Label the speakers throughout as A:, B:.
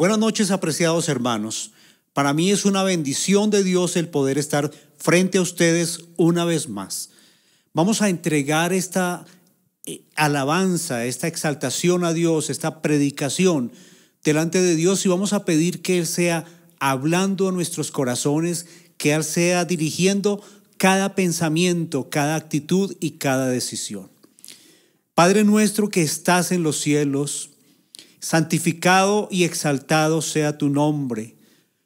A: Buenas noches, apreciados hermanos. Para mí es una bendición de Dios el poder estar frente a ustedes una vez más. Vamos a entregar esta eh, alabanza, esta exaltación a Dios, esta predicación delante de Dios y vamos a pedir que Él sea hablando a nuestros corazones, que Él sea dirigiendo cada pensamiento, cada actitud y cada decisión. Padre nuestro que estás en los cielos, santificado y exaltado sea tu nombre.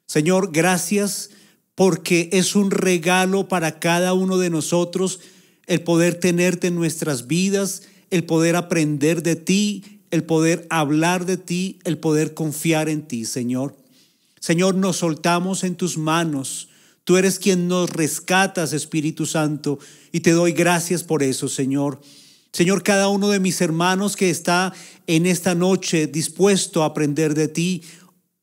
A: Señor, gracias porque es un regalo para cada uno de nosotros el poder tenerte en nuestras vidas, el poder aprender de ti, el poder hablar de ti, el poder confiar en ti, Señor. Señor, nos soltamos en tus manos. Tú eres quien nos rescatas, Espíritu Santo, y te doy gracias por eso, Señor. Señor, cada uno de mis hermanos que está en esta noche dispuesto a aprender de ti,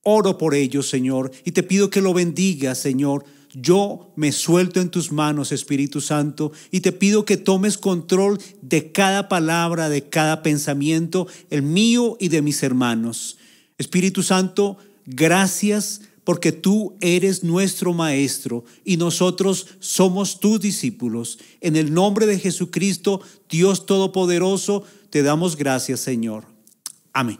A: oro por ellos, Señor, y te pido que lo bendigas, Señor. Yo me suelto en tus manos, Espíritu Santo, y te pido que tomes control de cada palabra, de cada pensamiento, el mío y de mis hermanos. Espíritu Santo, gracias porque tú eres nuestro Maestro y nosotros somos tus discípulos. En el nombre de Jesucristo, Dios Todopoderoso, te damos gracias, Señor. Amén.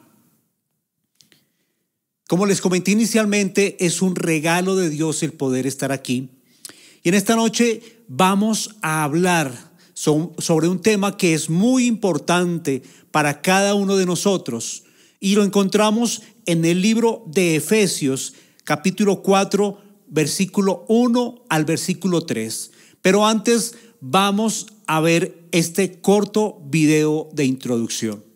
A: Como les comenté inicialmente, es un regalo de Dios el poder estar aquí. Y en esta noche vamos a hablar sobre un tema que es muy importante para cada uno de nosotros y lo encontramos en el libro de Efesios capítulo 4, versículo 1 al versículo 3. Pero antes vamos a ver este corto video de introducción.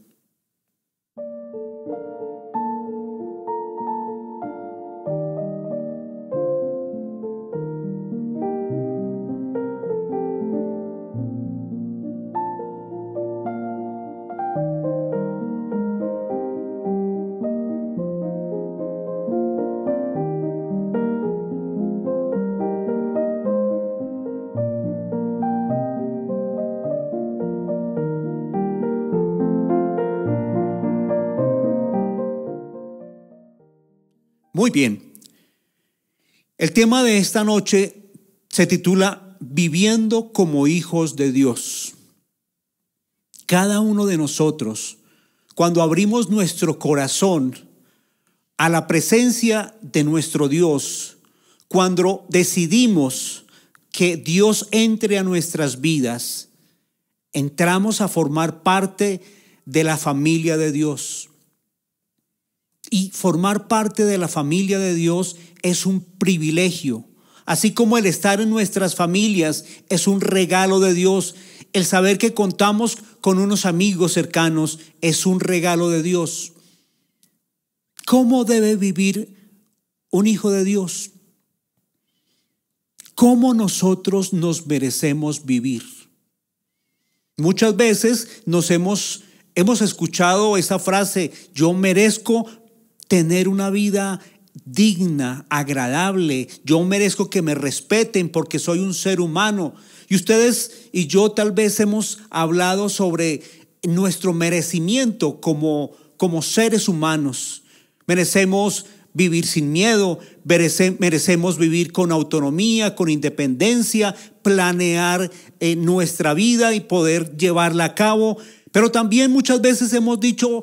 A: bien. El tema de esta noche se titula Viviendo como hijos de Dios. Cada uno de nosotros, cuando abrimos nuestro corazón a la presencia de nuestro Dios, cuando decidimos que Dios entre a nuestras vidas, entramos a formar parte de la familia de Dios. Y formar parte de la familia de Dios es un privilegio. Así como el estar en nuestras familias es un regalo de Dios, el saber que contamos con unos amigos cercanos es un regalo de Dios. ¿Cómo debe vivir un hijo de Dios? ¿Cómo nosotros nos merecemos vivir? Muchas veces nos hemos, hemos escuchado esa frase, yo merezco tener una vida digna, agradable. Yo merezco que me respeten porque soy un ser humano. Y ustedes y yo tal vez hemos hablado sobre nuestro merecimiento como, como seres humanos. Merecemos vivir sin miedo, merecemos vivir con autonomía, con independencia, planear eh, nuestra vida y poder llevarla a cabo. Pero también muchas veces hemos dicho,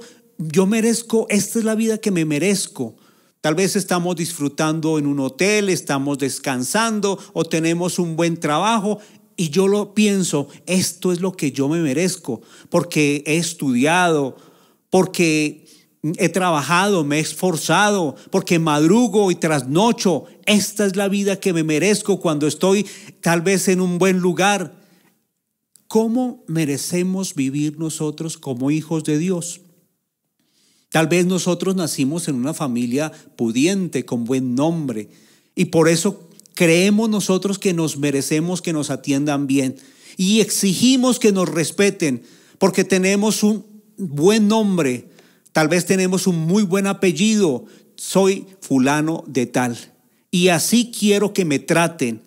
A: yo merezco, esta es la vida que me merezco. Tal vez estamos disfrutando en un hotel, estamos descansando o tenemos un buen trabajo y yo lo pienso, esto es lo que yo me merezco, porque he estudiado, porque he trabajado, me he esforzado, porque madrugo y trasnocho, esta es la vida que me merezco cuando estoy tal vez en un buen lugar. ¿Cómo merecemos vivir nosotros como hijos de Dios? Tal vez nosotros nacimos en una familia pudiente, con buen nombre, y por eso creemos nosotros que nos merecemos que nos atiendan bien y exigimos que nos respeten, porque tenemos un buen nombre, tal vez tenemos un muy buen apellido, soy fulano de tal, y así quiero que me traten,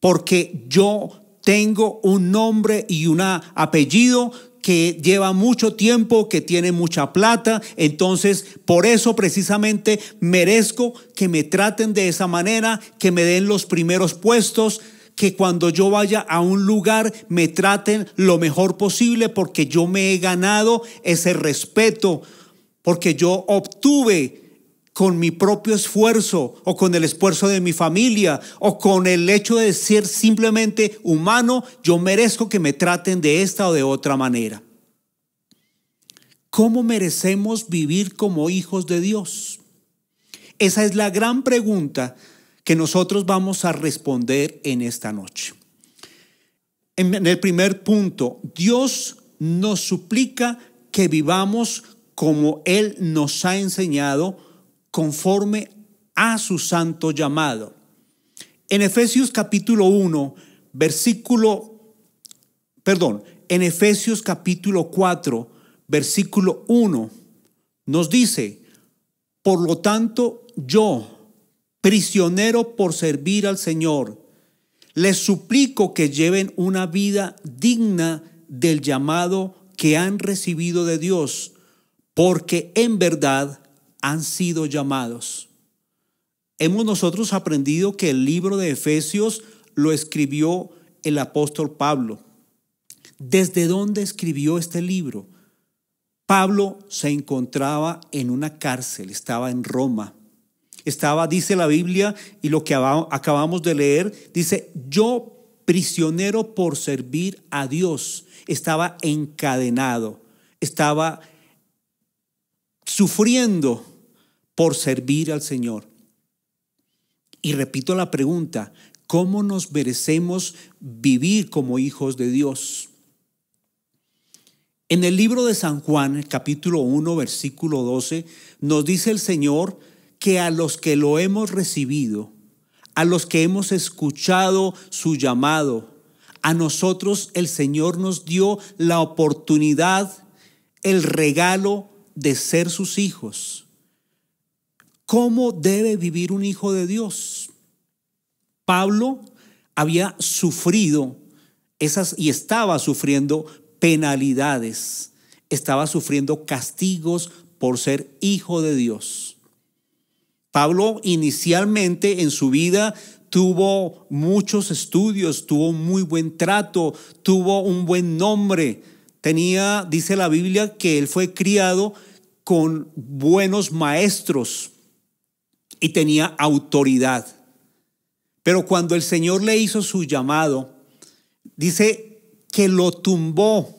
A: porque yo tengo un nombre y un apellido que lleva mucho tiempo, que tiene mucha plata. Entonces, por eso precisamente merezco que me traten de esa manera, que me den los primeros puestos, que cuando yo vaya a un lugar me traten lo mejor posible porque yo me he ganado ese respeto, porque yo obtuve con mi propio esfuerzo o con el esfuerzo de mi familia o con el hecho de ser simplemente humano, yo merezco que me traten de esta o de otra manera. ¿Cómo merecemos vivir como hijos de Dios? Esa es la gran pregunta que nosotros vamos a responder en esta noche. En el primer punto, Dios nos suplica que vivamos como Él nos ha enseñado conforme a su santo llamado. En Efesios capítulo 1, versículo, perdón, en Efesios capítulo 4, versículo 1, nos dice, por lo tanto yo, prisionero por servir al Señor, les suplico que lleven una vida digna del llamado que han recibido de Dios, porque en verdad han sido llamados. Hemos nosotros aprendido que el libro de Efesios lo escribió el apóstol Pablo. ¿Desde dónde escribió este libro? Pablo se encontraba en una cárcel, estaba en Roma. Estaba, dice la Biblia, y lo que acabamos de leer, dice, yo prisionero por servir a Dios, estaba encadenado, estaba sufriendo por servir al Señor. Y repito la pregunta, ¿cómo nos merecemos vivir como hijos de Dios? En el libro de San Juan, capítulo 1, versículo 12, nos dice el Señor que a los que lo hemos recibido, a los que hemos escuchado su llamado, a nosotros el Señor nos dio la oportunidad, el regalo de ser sus hijos. ¿Cómo debe vivir un hijo de Dios? Pablo había sufrido esas y estaba sufriendo penalidades, estaba sufriendo castigos por ser hijo de Dios. Pablo inicialmente en su vida tuvo muchos estudios, tuvo muy buen trato, tuvo un buen nombre, Tenía, dice la Biblia, que él fue criado con buenos maestros y tenía autoridad. Pero cuando el Señor le hizo su llamado, dice que lo tumbó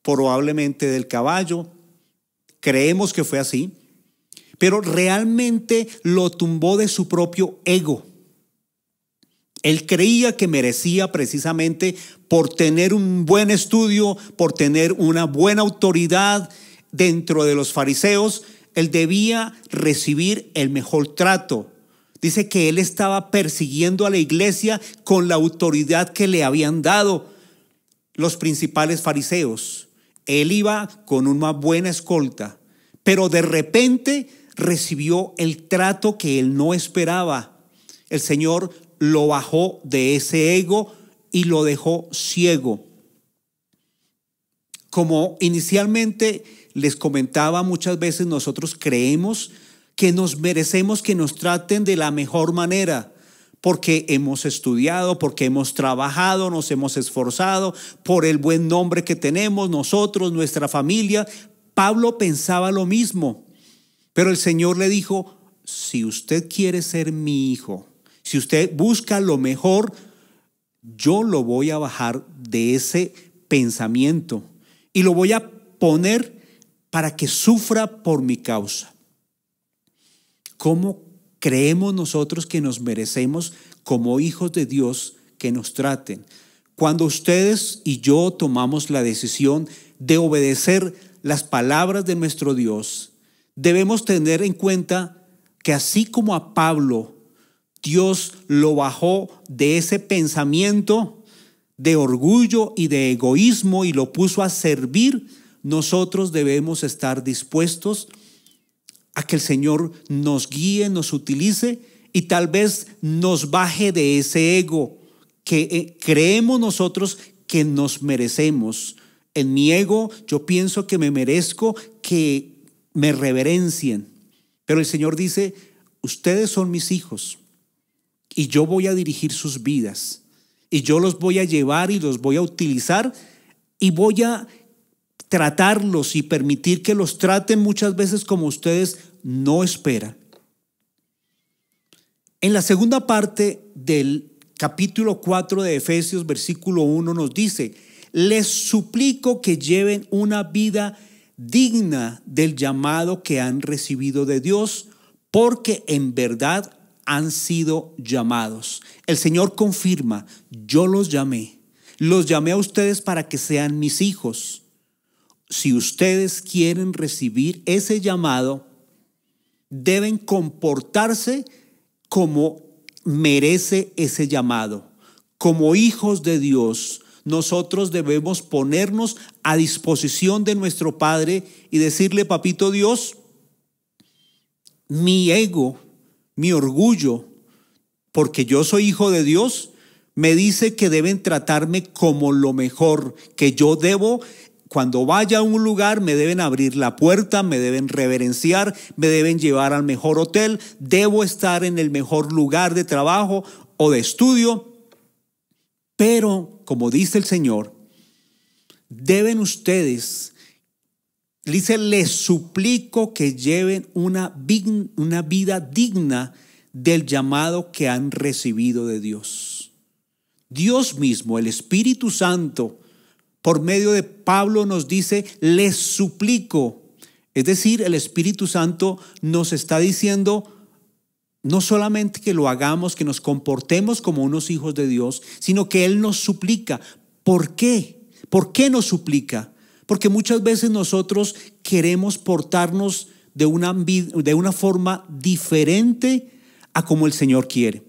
A: probablemente del caballo. Creemos que fue así. Pero realmente lo tumbó de su propio ego. Él creía que merecía precisamente por tener un buen estudio, por tener una buena autoridad dentro de los fariseos, él debía recibir el mejor trato. Dice que él estaba persiguiendo a la iglesia con la autoridad que le habían dado los principales fariseos. Él iba con una buena escolta, pero de repente recibió el trato que él no esperaba. El Señor lo bajó de ese ego y lo dejó ciego. Como inicialmente les comentaba, muchas veces nosotros creemos que nos merecemos que nos traten de la mejor manera, porque hemos estudiado, porque hemos trabajado, nos hemos esforzado por el buen nombre que tenemos nosotros, nuestra familia. Pablo pensaba lo mismo, pero el Señor le dijo, si usted quiere ser mi hijo, si usted busca lo mejor, yo lo voy a bajar de ese pensamiento y lo voy a poner para que sufra por mi causa. ¿Cómo creemos nosotros que nos merecemos como hijos de Dios que nos traten? Cuando ustedes y yo tomamos la decisión de obedecer las palabras de nuestro Dios, debemos tener en cuenta que así como a Pablo Dios lo bajó de ese pensamiento de orgullo y de egoísmo y lo puso a servir. Nosotros debemos estar dispuestos a que el Señor nos guíe, nos utilice y tal vez nos baje de ese ego que eh, creemos nosotros que nos merecemos. En mi ego yo pienso que me merezco que me reverencien. Pero el Señor dice, ustedes son mis hijos, y yo voy a dirigir sus vidas y yo los voy a llevar y los voy a utilizar y voy a tratarlos y permitir que los traten muchas veces como ustedes no esperan. En la segunda parte del capítulo 4 de Efesios, versículo 1, nos dice, les suplico que lleven una vida digna del llamado que han recibido de Dios, porque en verdad han sido llamados. El Señor confirma, yo los llamé. Los llamé a ustedes para que sean mis hijos. Si ustedes quieren recibir ese llamado, deben comportarse como merece ese llamado. Como hijos de Dios, nosotros debemos ponernos a disposición de nuestro Padre y decirle, papito Dios, mi ego mi orgullo, porque yo soy hijo de Dios, me dice que deben tratarme como lo mejor, que yo debo, cuando vaya a un lugar, me deben abrir la puerta, me deben reverenciar, me deben llevar al mejor hotel, debo estar en el mejor lugar de trabajo o de estudio. Pero, como dice el Señor, deben ustedes dice, les suplico que lleven una, una vida digna del llamado que han recibido de Dios. Dios mismo, el Espíritu Santo, por medio de Pablo nos dice, les suplico. Es decir, el Espíritu Santo nos está diciendo, no solamente que lo hagamos, que nos comportemos como unos hijos de Dios, sino que Él nos suplica. ¿Por qué? ¿Por qué nos suplica? Porque muchas veces nosotros queremos portarnos de una, de una forma diferente a como el Señor quiere.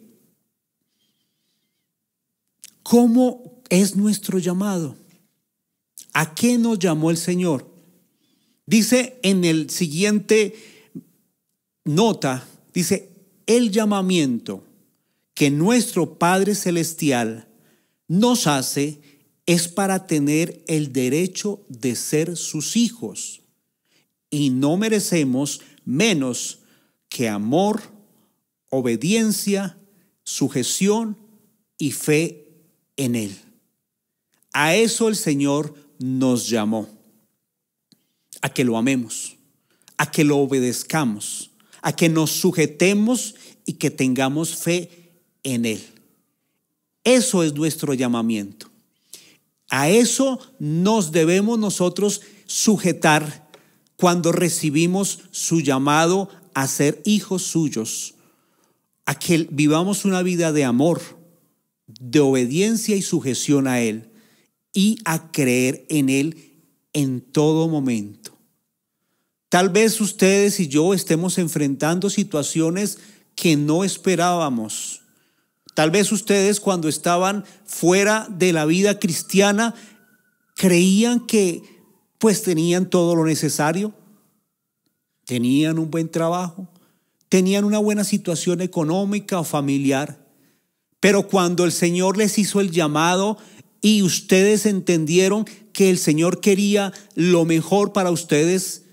A: ¿Cómo es nuestro llamado? ¿A qué nos llamó el Señor? Dice en el siguiente nota, dice, el llamamiento que nuestro Padre Celestial nos hace es para tener el derecho de ser sus hijos. Y no merecemos menos que amor, obediencia, sujeción y fe en Él. A eso el Señor nos llamó, a que lo amemos, a que lo obedezcamos, a que nos sujetemos y que tengamos fe en Él. Eso es nuestro llamamiento. A eso nos debemos nosotros sujetar cuando recibimos su llamado a ser hijos suyos, a que vivamos una vida de amor, de obediencia y sujeción a Él y a creer en Él en todo momento. Tal vez ustedes y yo estemos enfrentando situaciones que no esperábamos Tal vez ustedes cuando estaban fuera de la vida cristiana creían que pues tenían todo lo necesario, tenían un buen trabajo, tenían una buena situación económica o familiar, pero cuando el Señor les hizo el llamado y ustedes entendieron que el Señor quería lo mejor para ustedes,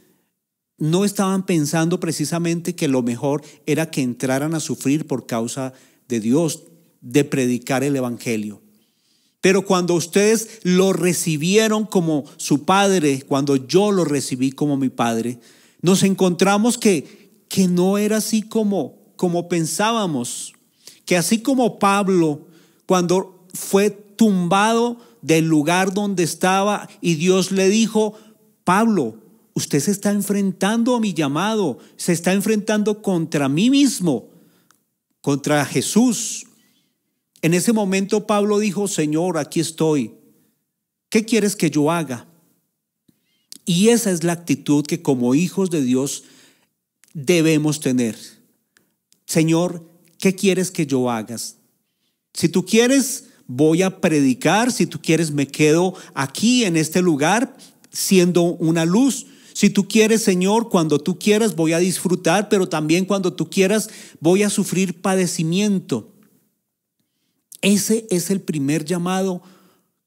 A: no estaban pensando precisamente que lo mejor era que entraran a sufrir por causa de Dios, de predicar el Evangelio. Pero cuando ustedes lo recibieron como su padre, cuando yo lo recibí como mi padre, nos encontramos que, que no era así como, como pensábamos. Que así como Pablo, cuando fue tumbado del lugar donde estaba y Dios le dijo, Pablo, usted se está enfrentando a mi llamado, se está enfrentando contra mí mismo, contra Jesús, en ese momento Pablo dijo, Señor, aquí estoy. ¿Qué quieres que yo haga? Y esa es la actitud que como hijos de Dios debemos tener. Señor, ¿qué quieres que yo hagas? Si tú quieres, voy a predicar. Si tú quieres, me quedo aquí en este lugar siendo una luz. Si tú quieres, Señor, cuando tú quieras voy a disfrutar, pero también cuando tú quieras voy a sufrir padecimiento. Ese es el primer llamado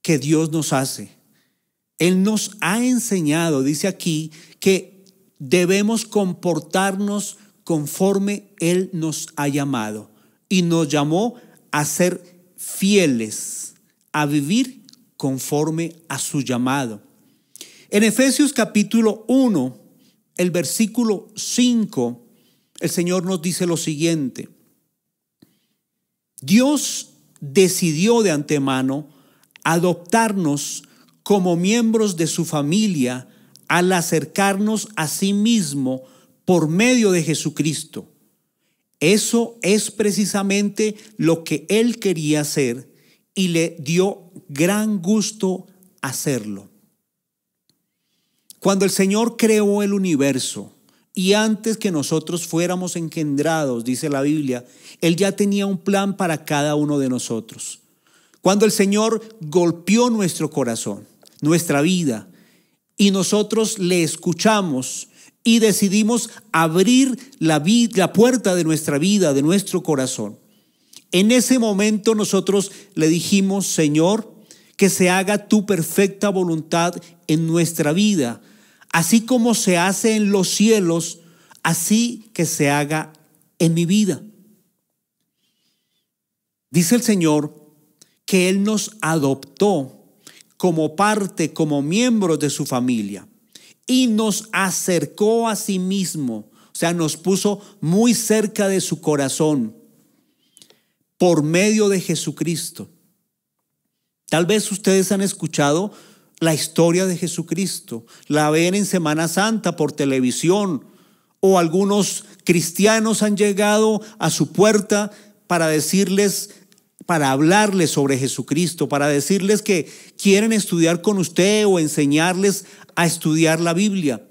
A: que Dios nos hace. Él nos ha enseñado, dice aquí, que debemos comportarnos conforme Él nos ha llamado. Y nos llamó a ser fieles, a vivir conforme a su llamado. En Efesios capítulo 1, el versículo 5, el Señor nos dice lo siguiente. Dios decidió de antemano adoptarnos como miembros de su familia al acercarnos a sí mismo por medio de Jesucristo. Eso es precisamente lo que él quería hacer y le dio gran gusto hacerlo. Cuando el Señor creó el universo, y antes que nosotros fuéramos engendrados, dice la Biblia, Él ya tenía un plan para cada uno de nosotros. Cuando el Señor golpeó nuestro corazón, nuestra vida, y nosotros le escuchamos y decidimos abrir la, la puerta de nuestra vida, de nuestro corazón, en ese momento nosotros le dijimos, Señor, que se haga tu perfecta voluntad en nuestra vida así como se hace en los cielos, así que se haga en mi vida. Dice el Señor que Él nos adoptó como parte, como miembros de su familia y nos acercó a sí mismo, o sea, nos puso muy cerca de su corazón por medio de Jesucristo. Tal vez ustedes han escuchado la historia de Jesucristo, la ven en Semana Santa por televisión o algunos cristianos han llegado a su puerta para decirles, para hablarles sobre Jesucristo, para decirles que quieren estudiar con usted o enseñarles a estudiar la Biblia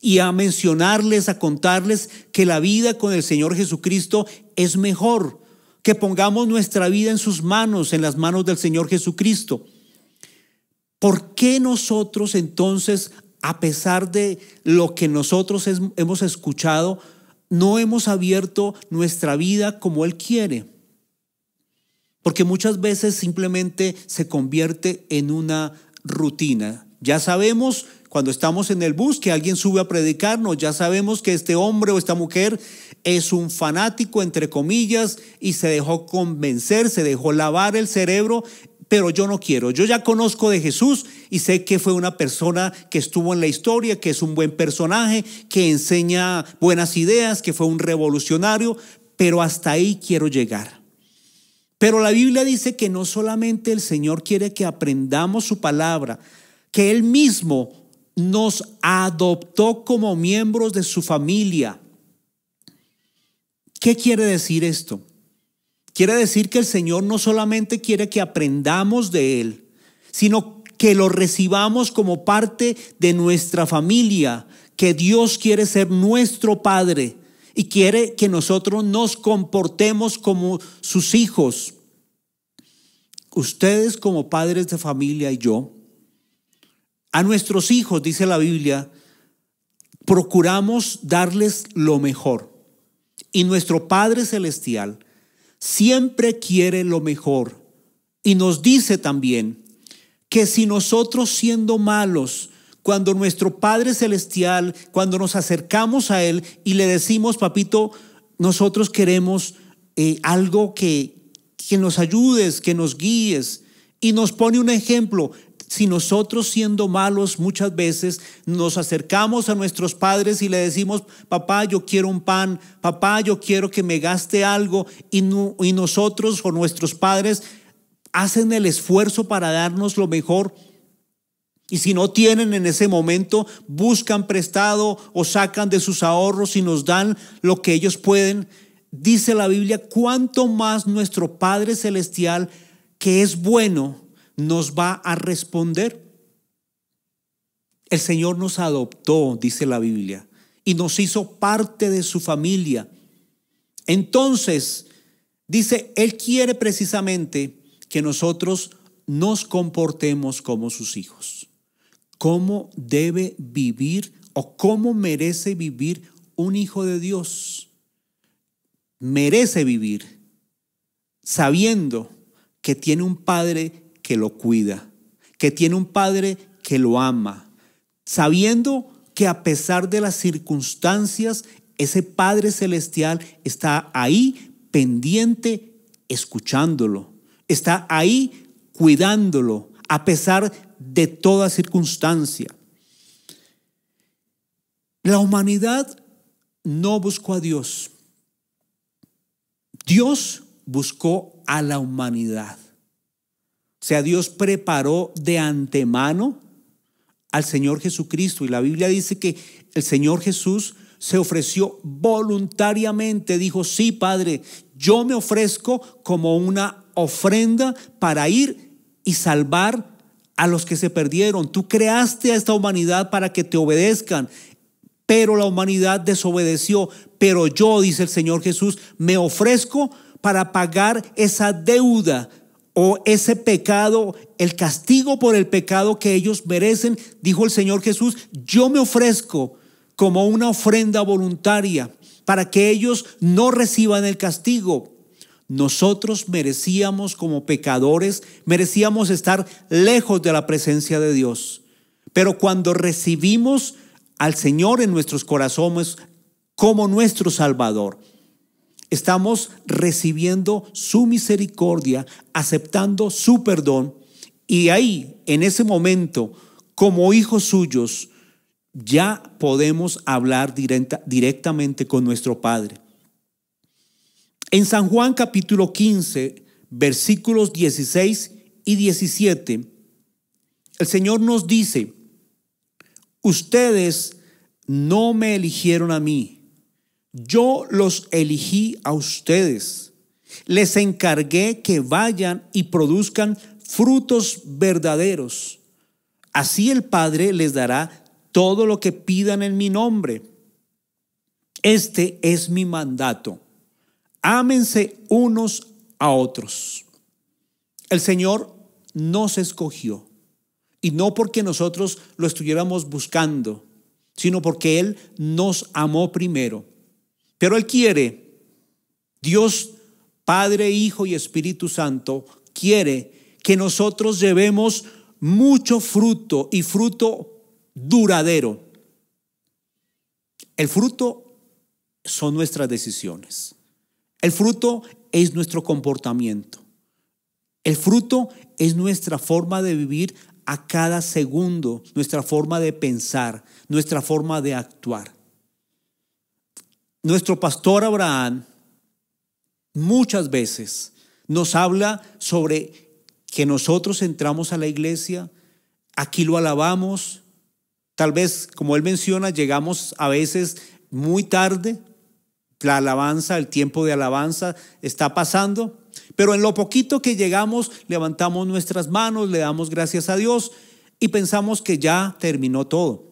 A: y a mencionarles, a contarles que la vida con el Señor Jesucristo es mejor, que pongamos nuestra vida en sus manos, en las manos del Señor Jesucristo. ¿Por qué nosotros entonces, a pesar de lo que nosotros hemos escuchado, no hemos abierto nuestra vida como Él quiere? Porque muchas veces simplemente se convierte en una rutina. Ya sabemos cuando estamos en el bus que alguien sube a predicarnos, ya sabemos que este hombre o esta mujer es un fanático, entre comillas, y se dejó convencer, se dejó lavar el cerebro pero yo no quiero. Yo ya conozco de Jesús y sé que fue una persona que estuvo en la historia, que es un buen personaje, que enseña buenas ideas, que fue un revolucionario, pero hasta ahí quiero llegar. Pero la Biblia dice que no solamente el Señor quiere que aprendamos su palabra, que Él mismo nos adoptó como miembros de su familia. ¿Qué quiere decir esto? Quiere decir que el Señor no solamente quiere que aprendamos de Él, sino que lo recibamos como parte de nuestra familia, que Dios quiere ser nuestro Padre y quiere que nosotros nos comportemos como sus hijos. Ustedes como padres de familia y yo, a nuestros hijos, dice la Biblia, procuramos darles lo mejor. Y nuestro Padre Celestial siempre quiere lo mejor. Y nos dice también que si nosotros siendo malos, cuando nuestro Padre Celestial, cuando nos acercamos a Él y le decimos, papito, nosotros queremos eh, algo que, que nos ayudes, que nos guíes, y nos pone un ejemplo, si nosotros siendo malos muchas veces nos acercamos a nuestros padres y le decimos, papá, yo quiero un pan, papá, yo quiero que me gaste algo, y, y nosotros o nuestros padres hacen el esfuerzo para darnos lo mejor. Y si no tienen en ese momento, buscan prestado o sacan de sus ahorros y nos dan lo que ellos pueden. Dice la Biblia, cuánto más nuestro Padre Celestial, que es bueno, nos va a responder. El Señor nos adoptó, dice la Biblia, y nos hizo parte de su familia. Entonces, dice, Él quiere precisamente que nosotros nos comportemos como sus hijos. ¿Cómo debe vivir o cómo merece vivir un hijo de Dios? Merece vivir sabiendo que tiene un Padre que lo cuida, que tiene un Padre que lo ama, sabiendo que a pesar de las circunstancias, ese Padre Celestial está ahí pendiente, escuchándolo, está ahí cuidándolo, a pesar de toda circunstancia. La humanidad no buscó a Dios. Dios buscó a la humanidad. O sea, Dios preparó de antemano al Señor Jesucristo. Y la Biblia dice que el Señor Jesús se ofreció voluntariamente. Dijo, sí, Padre, yo me ofrezco como una ofrenda para ir y salvar a los que se perdieron. Tú creaste a esta humanidad para que te obedezcan. Pero la humanidad desobedeció. Pero yo, dice el Señor Jesús, me ofrezco para pagar esa deuda o ese pecado, el castigo por el pecado que ellos merecen, dijo el Señor Jesús, yo me ofrezco como una ofrenda voluntaria para que ellos no reciban el castigo. Nosotros merecíamos como pecadores, merecíamos estar lejos de la presencia de Dios. Pero cuando recibimos al Señor en nuestros corazones como nuestro Salvador, Estamos recibiendo su misericordia, aceptando su perdón y ahí, en ese momento, como hijos suyos, ya podemos hablar directamente con nuestro Padre. En San Juan capítulo 15, versículos 16 y 17, el Señor nos dice, ustedes no me eligieron a mí, yo los elegí a ustedes. Les encargué que vayan y produzcan frutos verdaderos. Así el Padre les dará todo lo que pidan en mi nombre. Este es mi mandato. Ámense unos a otros. El Señor nos escogió. Y no porque nosotros lo estuviéramos buscando, sino porque Él nos amó primero pero Él quiere, Dios Padre, Hijo y Espíritu Santo, quiere que nosotros llevemos mucho fruto y fruto duradero. El fruto son nuestras decisiones. El fruto es nuestro comportamiento. El fruto es nuestra forma de vivir a cada segundo, nuestra forma de pensar, nuestra forma de actuar nuestro pastor Abraham muchas veces nos habla sobre que nosotros entramos a la iglesia, aquí lo alabamos, tal vez, como él menciona, llegamos a veces muy tarde, la alabanza, el tiempo de alabanza está pasando, pero en lo poquito que llegamos, levantamos nuestras manos, le damos gracias a Dios y pensamos que ya terminó todo.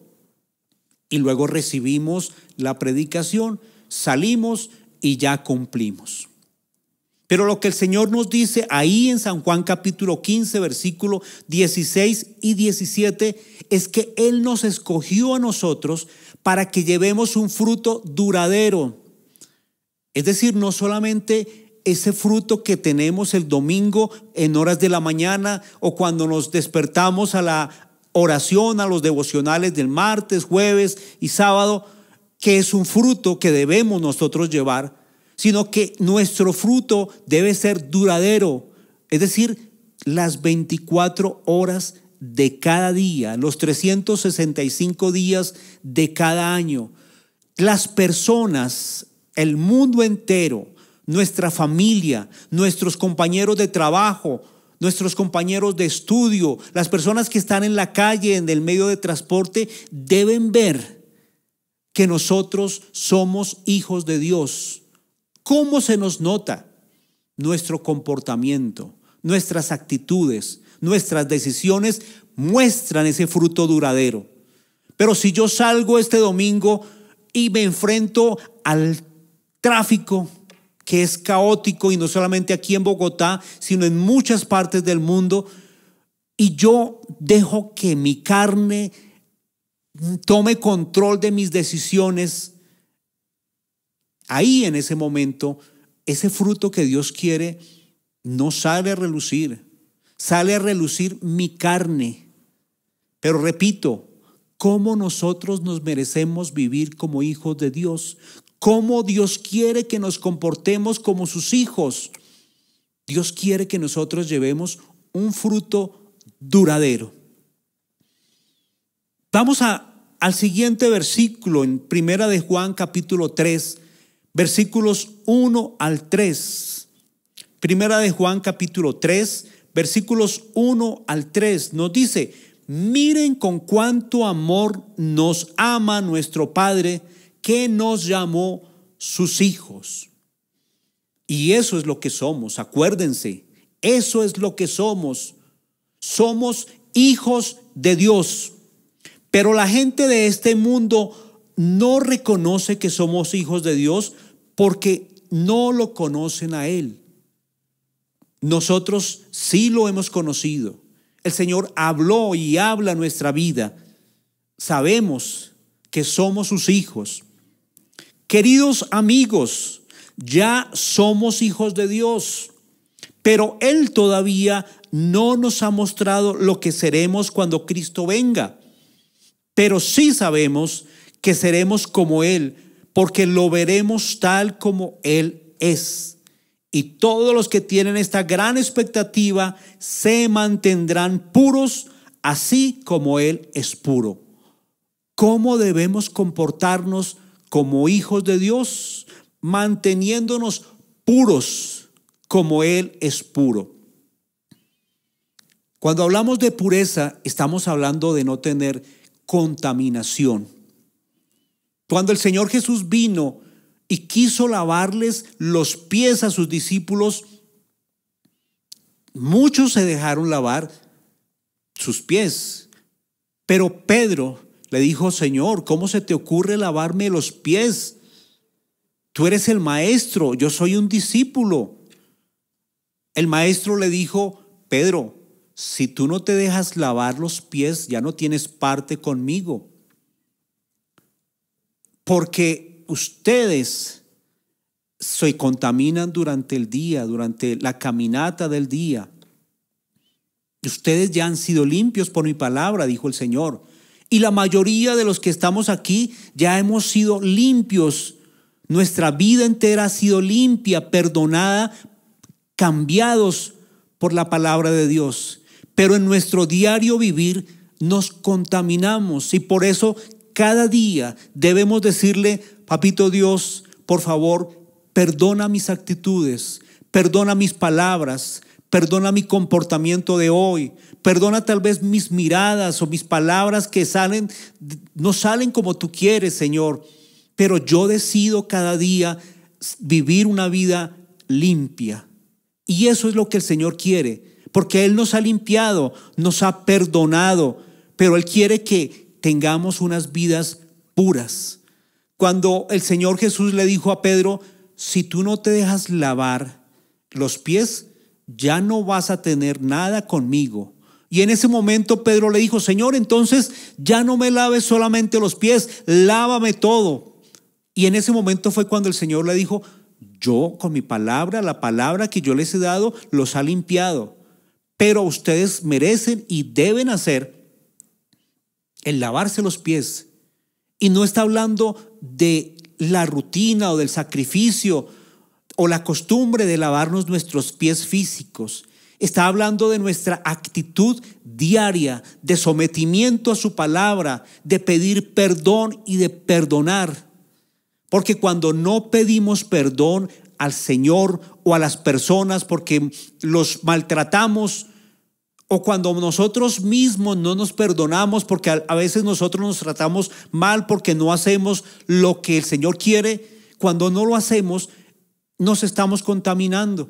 A: Y luego recibimos la predicación salimos y ya cumplimos. Pero lo que el Señor nos dice ahí en San Juan capítulo 15, versículo 16 y 17, es que Él nos escogió a nosotros para que llevemos un fruto duradero. Es decir, no solamente ese fruto que tenemos el domingo en horas de la mañana o cuando nos despertamos a la oración, a los devocionales del martes, jueves y sábado, que es un fruto que debemos nosotros llevar, sino que nuestro fruto debe ser duradero, es decir, las 24 horas de cada día, los 365 días de cada año. Las personas, el mundo entero, nuestra familia, nuestros compañeros de trabajo, nuestros compañeros de estudio, las personas que están en la calle, en el medio de transporte, deben ver que nosotros somos hijos de Dios. ¿Cómo se nos nota? Nuestro comportamiento, nuestras actitudes, nuestras decisiones muestran ese fruto duradero. Pero si yo salgo este domingo y me enfrento al tráfico, que es caótico y no solamente aquí en Bogotá, sino en muchas partes del mundo, y yo dejo que mi carne tome control de mis decisiones, ahí en ese momento, ese fruto que Dios quiere no sale a relucir, sale a relucir mi carne. Pero repito, ¿cómo nosotros nos merecemos vivir como hijos de Dios? ¿Cómo Dios quiere que nos comportemos como sus hijos? Dios quiere que nosotros llevemos un fruto duradero. Vamos a al siguiente versículo en Primera de Juan capítulo 3, versículos 1 al 3. Primera de Juan capítulo 3, versículos 1 al 3 nos dice, miren con cuánto amor nos ama nuestro Padre que nos llamó sus hijos. Y eso es lo que somos, acuérdense, eso es lo que somos. Somos hijos de Dios. Pero la gente de este mundo no reconoce que somos hijos de Dios porque no lo conocen a Él. Nosotros sí lo hemos conocido. El Señor habló y habla nuestra vida. Sabemos que somos sus hijos. Queridos amigos, ya somos hijos de Dios, pero Él todavía no nos ha mostrado lo que seremos cuando Cristo venga pero sí sabemos que seremos como Él, porque lo veremos tal como Él es. Y todos los que tienen esta gran expectativa se mantendrán puros, así como Él es puro. ¿Cómo debemos comportarnos como hijos de Dios? Manteniéndonos puros, como Él es puro. Cuando hablamos de pureza, estamos hablando de no tener contaminación. Cuando el Señor Jesús vino y quiso lavarles los pies a sus discípulos, muchos se dejaron lavar sus pies. Pero Pedro le dijo, Señor, ¿cómo se te ocurre lavarme los pies? Tú eres el maestro, yo soy un discípulo. El maestro le dijo, Pedro, si tú no te dejas lavar los pies, ya no tienes parte conmigo. Porque ustedes se contaminan durante el día, durante la caminata del día. Ustedes ya han sido limpios por mi palabra, dijo el Señor. Y la mayoría de los que estamos aquí ya hemos sido limpios. Nuestra vida entera ha sido limpia, perdonada, cambiados por la palabra de Dios pero en nuestro diario vivir nos contaminamos y por eso cada día debemos decirle, papito Dios, por favor, perdona mis actitudes, perdona mis palabras, perdona mi comportamiento de hoy, perdona tal vez mis miradas o mis palabras que salen no salen como tú quieres, Señor, pero yo decido cada día vivir una vida limpia. Y eso es lo que el Señor quiere porque Él nos ha limpiado, nos ha perdonado, pero Él quiere que tengamos unas vidas puras. Cuando el Señor Jesús le dijo a Pedro, si tú no te dejas lavar los pies, ya no vas a tener nada conmigo. Y en ese momento Pedro le dijo, Señor, entonces ya no me laves solamente los pies, lávame todo. Y en ese momento fue cuando el Señor le dijo, yo con mi palabra, la palabra que yo les he dado, los ha limpiado pero ustedes merecen y deben hacer el lavarse los pies. Y no está hablando de la rutina o del sacrificio o la costumbre de lavarnos nuestros pies físicos. Está hablando de nuestra actitud diaria, de sometimiento a su palabra, de pedir perdón y de perdonar. Porque cuando no pedimos perdón al Señor o a las personas porque los maltratamos cuando nosotros mismos no nos perdonamos porque a veces nosotros nos tratamos mal porque no hacemos lo que el Señor quiere. Cuando no lo hacemos, nos estamos contaminando.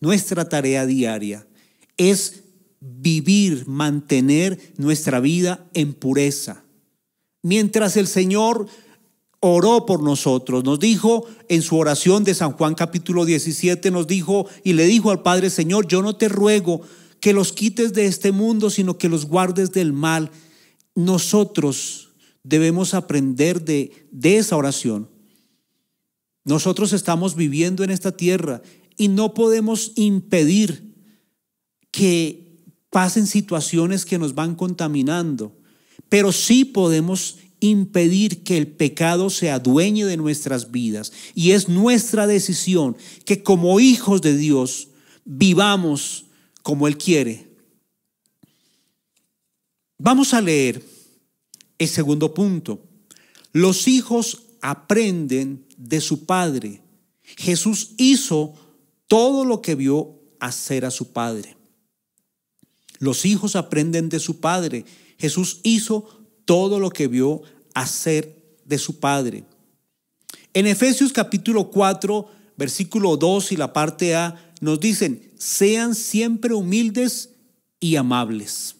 A: Nuestra tarea diaria es vivir, mantener nuestra vida en pureza. Mientras el Señor oró por nosotros, nos dijo en su oración de San Juan capítulo 17, nos dijo y le dijo al Padre, Señor, yo no te ruego que los quites de este mundo, sino que los guardes del mal. Nosotros debemos aprender de, esa oración. Nosotros estamos viviendo en esta tierra y no podemos impedir que pasen situaciones que nos van contaminando, pero sí podemos impedir que el pecado se adueñe de nuestras vidas. Y es nuestra decisión que como hijos de Dios vivamos como Él quiere. Vamos a leer el segundo punto. Los hijos aprenden de su padre. Jesús hizo todo lo que vio hacer a su padre. Los hijos aprenden de su padre. Jesús hizo todo lo que vio hacer de su padre. En Efesios capítulo 4, versículo 2 y la parte A nos dicen, sean siempre humildes y amables.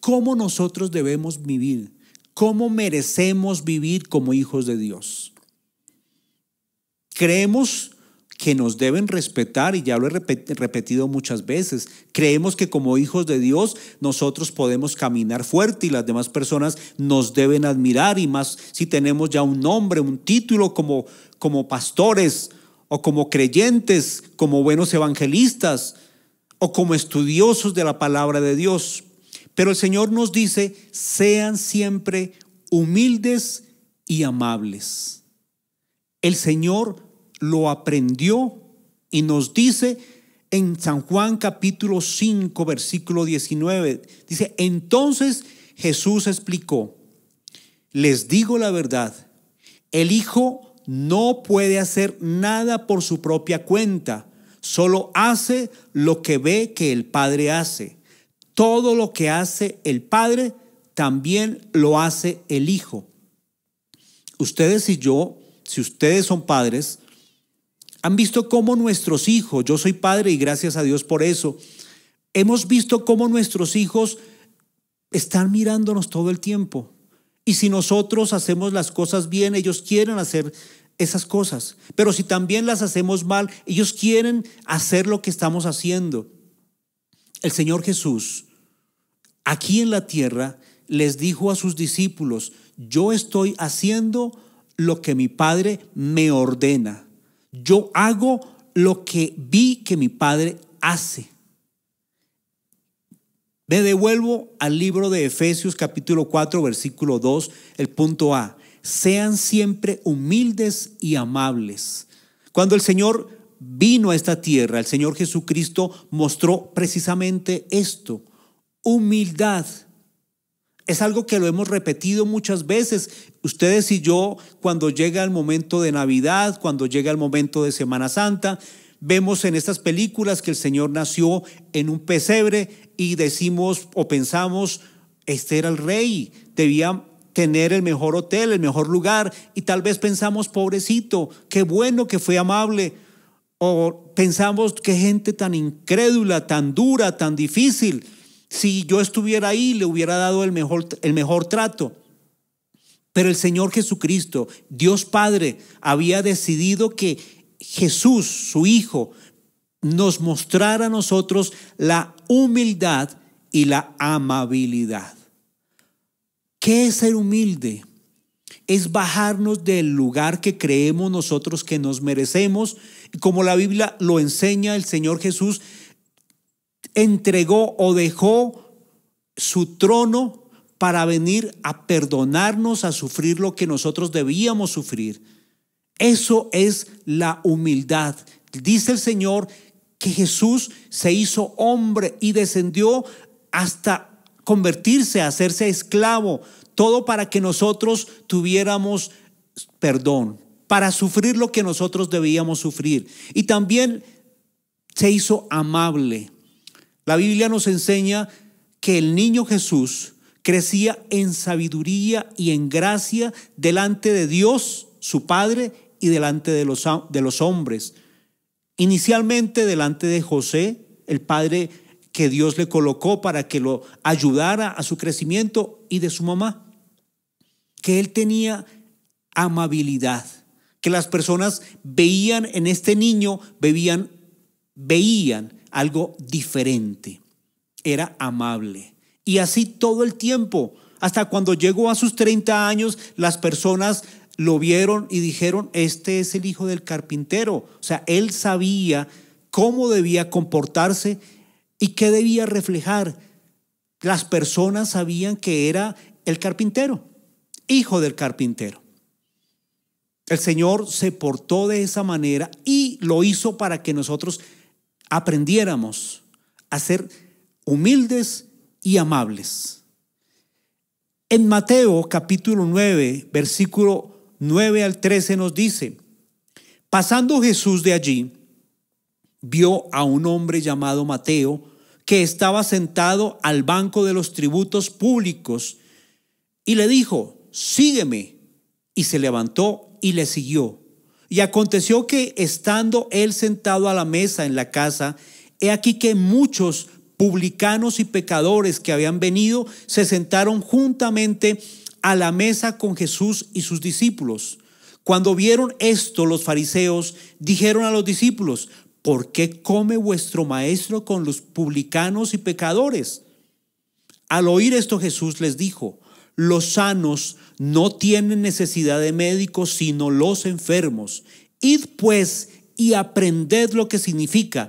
A: ¿Cómo nosotros debemos vivir? ¿Cómo merecemos vivir como hijos de Dios? Creemos que nos deben respetar, y ya lo he repetido muchas veces, creemos que como hijos de Dios nosotros podemos caminar fuerte y las demás personas nos deben admirar, y más si tenemos ya un nombre, un título como, como pastores o como creyentes, como buenos evangelistas, o como estudiosos de la palabra de Dios. Pero el Señor nos dice, sean siempre humildes y amables. El Señor lo aprendió y nos dice en San Juan capítulo 5, versículo 19, dice, entonces Jesús explicó, les digo la verdad, el Hijo no puede hacer nada por su propia cuenta, solo hace lo que ve que el Padre hace. Todo lo que hace el Padre también lo hace el Hijo. Ustedes y yo, si ustedes son padres, han visto cómo nuestros hijos, yo soy padre y gracias a Dios por eso, hemos visto cómo nuestros hijos están mirándonos todo el tiempo. Y si nosotros hacemos las cosas bien, ellos quieren hacer esas cosas. Pero si también las hacemos mal, ellos quieren hacer lo que estamos haciendo. El Señor Jesús, aquí en la tierra, les dijo a sus discípulos, yo estoy haciendo lo que mi Padre me ordena. Yo hago lo que vi que mi Padre hace. Me devuelvo al libro de Efesios capítulo 4 versículo 2, el punto A. Sean siempre humildes y amables. Cuando el Señor vino a esta tierra, el Señor Jesucristo mostró precisamente esto, humildad. Es algo que lo hemos repetido muchas veces. Ustedes y yo, cuando llega el momento de Navidad, cuando llega el momento de Semana Santa, Vemos en estas películas que el Señor nació en un pesebre y decimos o pensamos, este era el rey, debía tener el mejor hotel, el mejor lugar y tal vez pensamos, pobrecito, qué bueno que fue amable. O pensamos, qué gente tan incrédula, tan dura, tan difícil. Si yo estuviera ahí, le hubiera dado el mejor, el mejor trato. Pero el Señor Jesucristo, Dios Padre, había decidido que Jesús, su Hijo, nos mostrara a nosotros la humildad y la amabilidad. ¿Qué es ser humilde? Es bajarnos del lugar que creemos nosotros que nos merecemos. Y como la Biblia lo enseña, el Señor Jesús entregó o dejó su trono para venir a perdonarnos, a sufrir lo que nosotros debíamos sufrir. Eso es la humildad. Dice el Señor que Jesús se hizo hombre y descendió hasta convertirse, hacerse esclavo, todo para que nosotros tuviéramos perdón, para sufrir lo que nosotros debíamos sufrir. Y también se hizo amable. La Biblia nos enseña que el niño Jesús crecía en sabiduría y en gracia delante de Dios, su Padre, y delante de los, de los hombres. Inicialmente delante de José, el padre que Dios le colocó para que lo ayudara a su crecimiento y de su mamá. Que él tenía amabilidad, que las personas veían en este niño, veían, veían algo diferente. Era amable. Y así todo el tiempo, hasta cuando llegó a sus 30 años, las personas lo vieron y dijeron, este es el hijo del carpintero. O sea, él sabía cómo debía comportarse y qué debía reflejar. Las personas sabían que era el carpintero, hijo del carpintero. El Señor se portó de esa manera y lo hizo para que nosotros aprendiéramos a ser humildes y amables. En Mateo capítulo 9, versículo 9 al 13 nos dice, pasando Jesús de allí, vio a un hombre llamado Mateo que estaba sentado al banco de los tributos públicos y le dijo, sígueme. Y se levantó y le siguió. Y aconteció que estando él sentado a la mesa en la casa, he aquí que muchos publicanos y pecadores que habían venido se sentaron juntamente a la mesa con Jesús y sus discípulos. Cuando vieron esto los fariseos, dijeron a los discípulos, ¿por qué come vuestro maestro con los publicanos y pecadores? Al oír esto Jesús les dijo, los sanos no tienen necesidad de médicos, sino los enfermos. Id pues y aprended lo que significa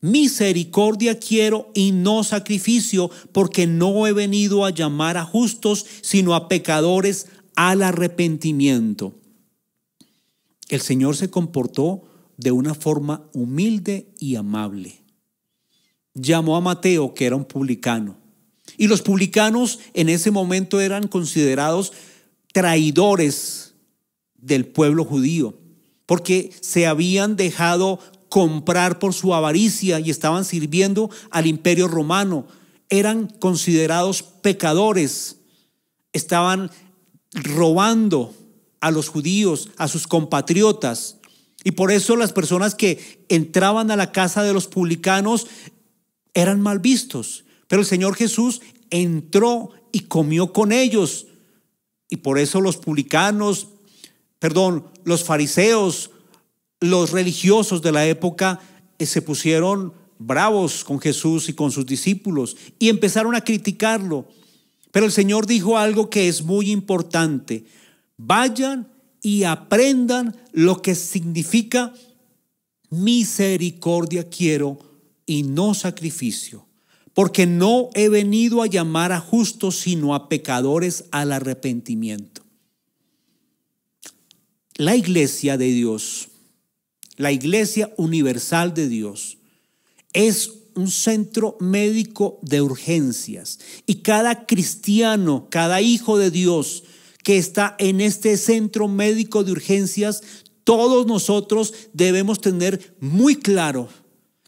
A: Misericordia quiero y no sacrificio, porque no he venido a llamar a justos, sino a pecadores al arrepentimiento. El Señor se comportó de una forma humilde y amable. Llamó a Mateo, que era un publicano. Y los publicanos en ese momento eran considerados traidores del pueblo judío, porque se habían dejado comprar por su avaricia y estaban sirviendo al imperio romano. Eran considerados pecadores. Estaban robando a los judíos, a sus compatriotas. Y por eso las personas que entraban a la casa de los publicanos eran mal vistos. Pero el Señor Jesús entró y comió con ellos. Y por eso los publicanos, perdón, los fariseos, los religiosos de la época eh, se pusieron bravos con Jesús y con sus discípulos y empezaron a criticarlo. Pero el Señor dijo algo que es muy importante. Vayan y aprendan lo que significa misericordia quiero y no sacrificio. Porque no he venido a llamar a justos, sino a pecadores al arrepentimiento. La iglesia de Dios la Iglesia Universal de Dios, es un centro médico de urgencias. Y cada cristiano, cada hijo de Dios que está en este centro médico de urgencias, todos nosotros debemos tener muy claro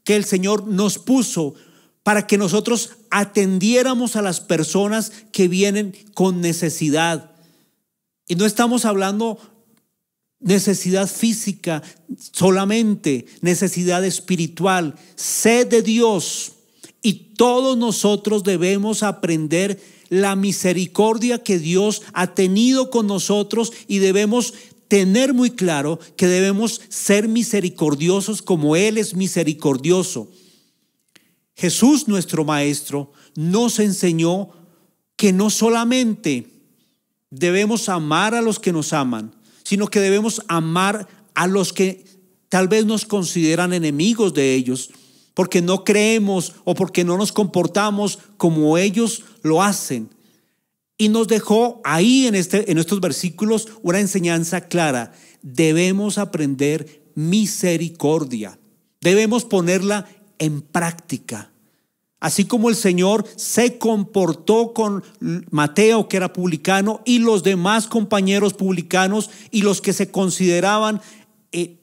A: que el Señor nos puso para que nosotros atendiéramos a las personas que vienen con necesidad. Y no estamos hablando necesidad física solamente, necesidad espiritual, sed de Dios. Y todos nosotros debemos aprender la misericordia que Dios ha tenido con nosotros y debemos tener muy claro que debemos ser misericordiosos como Él es misericordioso. Jesús, nuestro Maestro, nos enseñó que no solamente debemos amar a los que nos aman, sino que debemos amar a los que tal vez nos consideran enemigos de ellos, porque no creemos o porque no nos comportamos como ellos lo hacen. Y nos dejó ahí en, este, en estos versículos una enseñanza clara. Debemos aprender misericordia. Debemos ponerla en práctica. Así como el Señor se comportó con Mateo, que era publicano, y los demás compañeros publicanos y los que se consideraban eh,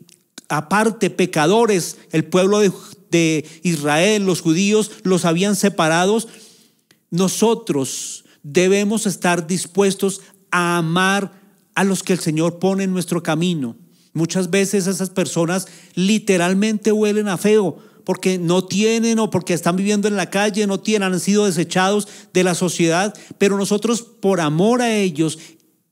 A: aparte pecadores, el pueblo de, de Israel, los judíos, los habían separados, nosotros debemos estar dispuestos a amar a los que el Señor pone en nuestro camino. Muchas veces esas personas literalmente huelen a feo, porque no tienen o porque están viviendo en la calle, no tienen, han sido desechados de la sociedad, pero nosotros por amor a ellos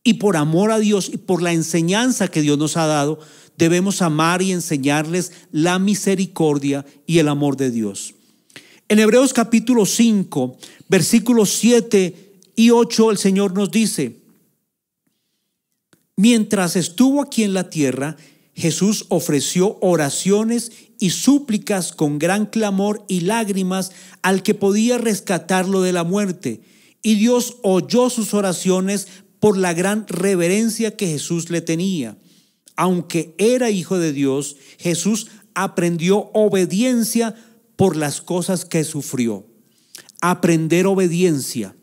A: y por amor a Dios y por la enseñanza que Dios nos ha dado, debemos amar y enseñarles la misericordia y el amor de Dios. En Hebreos capítulo 5, versículos 7 y 8, el Señor nos dice, mientras estuvo aquí en la tierra, Jesús ofreció oraciones y súplicas con gran clamor y lágrimas al que podía rescatarlo de la muerte. Y Dios oyó sus oraciones por la gran reverencia que Jesús le tenía. Aunque era hijo de Dios, Jesús aprendió obediencia por las cosas que sufrió. Aprender obediencia.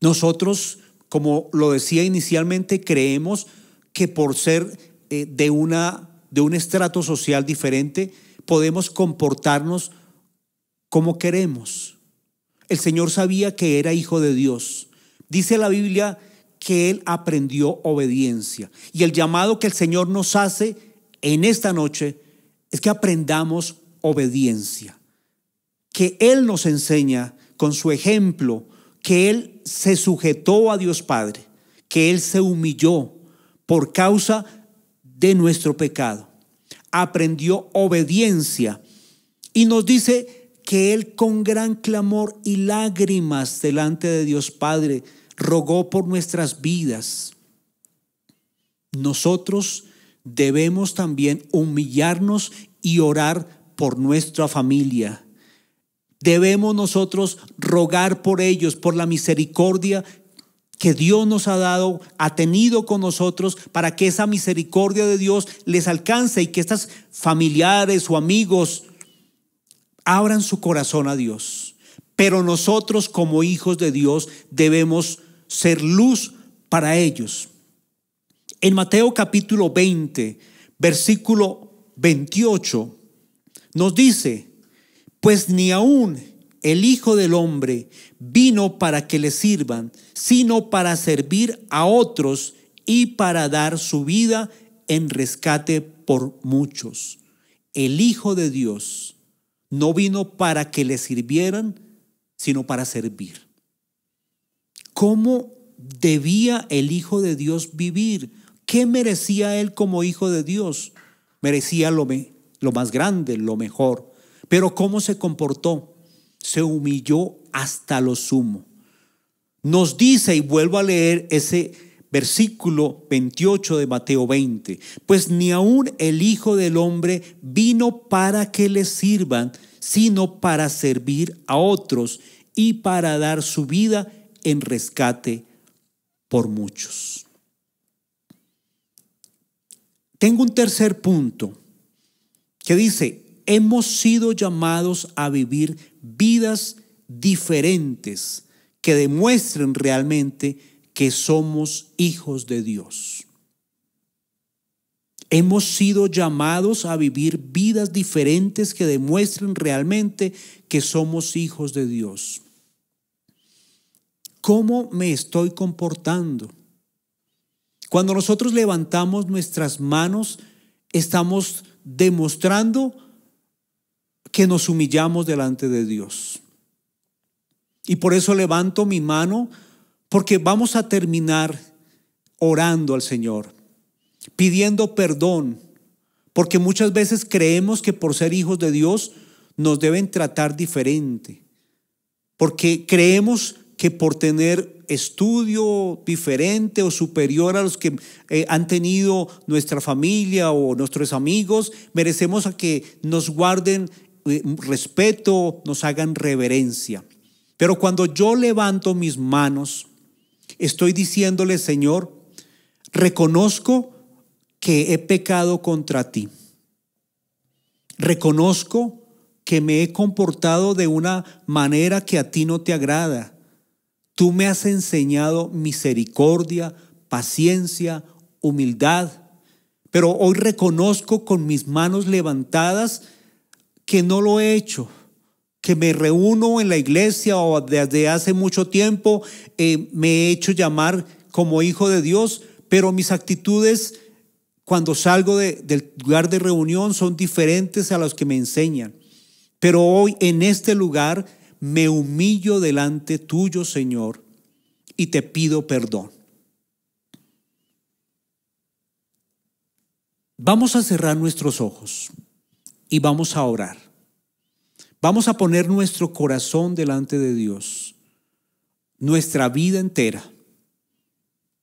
A: Nosotros, como lo decía inicialmente, creemos que por ser eh, de una de un estrato social diferente, podemos comportarnos como queremos. El Señor sabía que era hijo de Dios. Dice la Biblia que Él aprendió obediencia. Y el llamado que el Señor nos hace en esta noche es que aprendamos obediencia. Que Él nos enseña con su ejemplo, que Él se sujetó a Dios Padre, que Él se humilló por causa de de nuestro pecado. Aprendió obediencia y nos dice que Él con gran clamor y lágrimas delante de Dios Padre rogó por nuestras vidas. Nosotros debemos también humillarnos y orar por nuestra familia. Debemos nosotros rogar por ellos, por la misericordia que Dios nos ha dado, ha tenido con nosotros, para que esa misericordia de Dios les alcance y que estas familiares o amigos abran su corazón a Dios. Pero nosotros como hijos de Dios debemos ser luz para ellos. En Mateo capítulo 20, versículo 28, nos dice, pues ni aún el Hijo del Hombre vino para que le sirvan, sino para servir a otros y para dar su vida en rescate por muchos. El Hijo de Dios no vino para que le sirvieran, sino para servir. ¿Cómo debía el Hijo de Dios vivir? ¿Qué merecía él como Hijo de Dios? Merecía lo, lo más grande, lo mejor. Pero ¿cómo se comportó? se humilló hasta lo sumo. Nos dice, y vuelvo a leer ese versículo 28 de Mateo 20, pues ni aún el Hijo del Hombre vino para que le sirvan, sino para servir a otros y para dar su vida en rescate por muchos. Tengo un tercer punto que dice, hemos sido llamados a vivir vidas diferentes que demuestren realmente que somos hijos de Dios. Hemos sido llamados a vivir vidas diferentes que demuestren realmente que somos hijos de Dios. ¿Cómo me estoy comportando? Cuando nosotros levantamos nuestras manos, estamos demostrando que nos humillamos delante de Dios. Y por eso levanto mi mano, porque vamos a terminar orando al Señor, pidiendo perdón, porque muchas veces creemos que por ser hijos de Dios nos deben tratar diferente, porque creemos que por tener estudio diferente o superior a los que eh, han tenido nuestra familia o nuestros amigos, merecemos a que nos guarden eh, respeto, nos hagan reverencia. Pero cuando yo levanto mis manos, estoy diciéndole, Señor, reconozco que he pecado contra ti. Reconozco que me he comportado de una manera que a ti no te agrada. Tú me has enseñado misericordia, paciencia, humildad, pero hoy reconozco con mis manos levantadas que no lo he hecho, que me reúno en la iglesia o desde hace mucho tiempo eh, me he hecho llamar como hijo de Dios, pero mis actitudes cuando salgo del lugar de reunión son diferentes a las que me enseñan. Pero hoy en este lugar me humillo delante tuyo, Señor, y te pido perdón. Vamos a cerrar nuestros ojos y vamos a orar. Vamos a poner nuestro corazón delante de Dios, nuestra vida entera,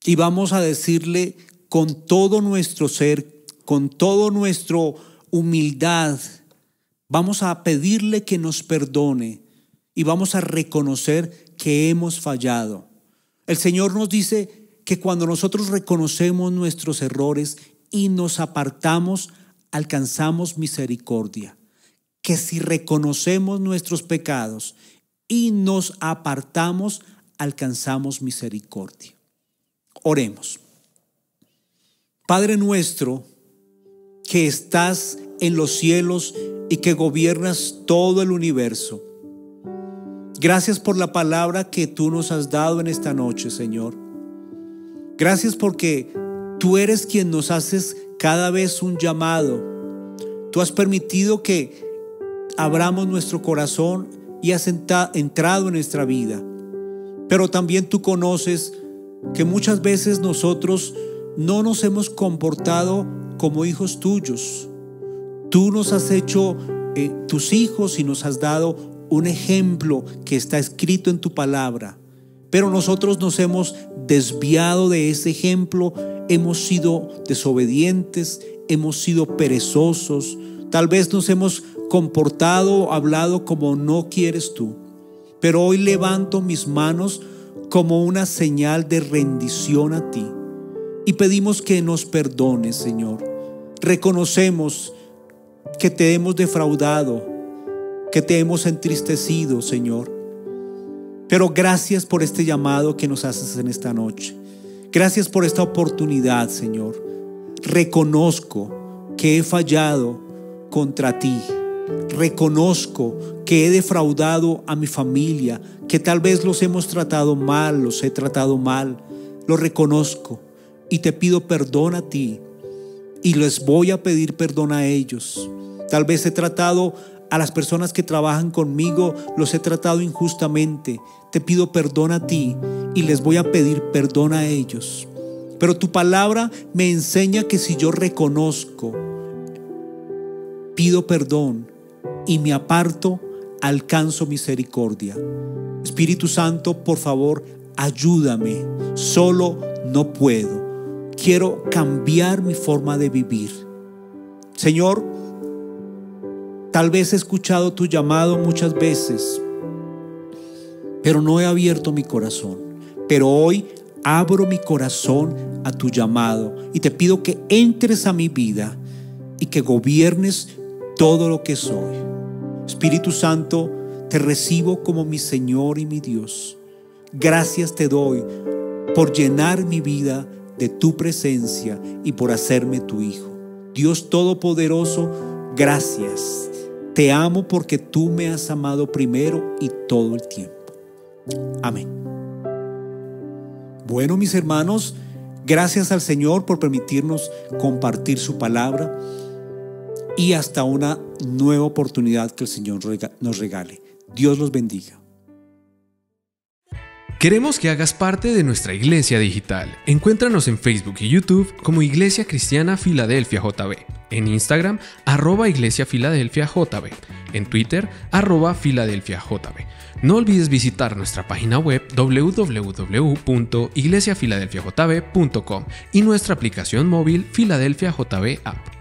A: y vamos a decirle con todo nuestro ser, con toda nuestra humildad, vamos a pedirle que nos perdone y vamos a reconocer que hemos fallado. El Señor nos dice que cuando nosotros reconocemos nuestros errores y nos apartamos, alcanzamos misericordia, que si reconocemos nuestros pecados y nos apartamos, alcanzamos misericordia. Oremos. Padre nuestro, que estás en los cielos y que gobiernas todo el universo. Gracias por la palabra que tú nos has dado en esta noche, Señor. Gracias porque Tú eres quien nos haces cada vez un llamado. Tú has permitido que abramos nuestro corazón y has entrado en nuestra vida. Pero también tú conoces que muchas veces nosotros no nos hemos comportado como hijos tuyos. Tú nos has hecho eh, tus hijos y nos has dado un ejemplo que está escrito en tu palabra. Pero nosotros nos hemos desviado de ese ejemplo hemos sido desobedientes, hemos sido perezosos, tal vez nos hemos comportado, hablado como no quieres tú. Pero hoy levanto mis manos como una señal de rendición a ti. Y pedimos que nos perdones, Señor. Reconocemos que te hemos defraudado, que te hemos entristecido, Señor. Pero gracias por este llamado que nos haces en esta noche. Gracias por esta oportunidad, Señor. Reconozco que he fallado contra ti. Reconozco que he defraudado a mi familia, que tal vez los hemos tratado mal, los he tratado mal. Lo reconozco y te pido perdón a ti y les voy a pedir perdón a ellos. Tal vez he tratado a las personas que trabajan conmigo los he tratado injustamente. Te pido perdón a ti y les voy a pedir perdón a ellos. Pero tu palabra me enseña que si yo reconozco, pido perdón y me aparto, alcanzo misericordia. Espíritu Santo, por favor, ayúdame. Solo no puedo. Quiero cambiar mi forma de vivir. Señor, Tal vez he escuchado tu llamado muchas veces, pero no he abierto mi corazón. Pero hoy abro mi corazón a tu llamado y te pido que entres a mi vida y que gobiernes todo lo que soy. Espíritu Santo, te recibo como mi Señor y mi Dios. Gracias te doy por llenar mi vida de tu presencia y por hacerme tu Hijo. Dios Todopoderoso, gracias. Te amo porque tú me has amado primero y todo el tiempo. Amén. Bueno, mis hermanos, gracias al Señor por permitirnos compartir su palabra y hasta una nueva oportunidad que el Señor nos regale. Dios los bendiga. Queremos que hagas parte de nuestra iglesia digital. Encuéntranos en Facebook y YouTube como Iglesia Cristiana Filadelfia JB, en Instagram arroba Iglesia Filadelfia JB, en Twitter arroba Filadelfia JB. No olvides visitar nuestra página web www.iglesiafiladelfiajb.com y nuestra aplicación móvil Filadelfia JB App.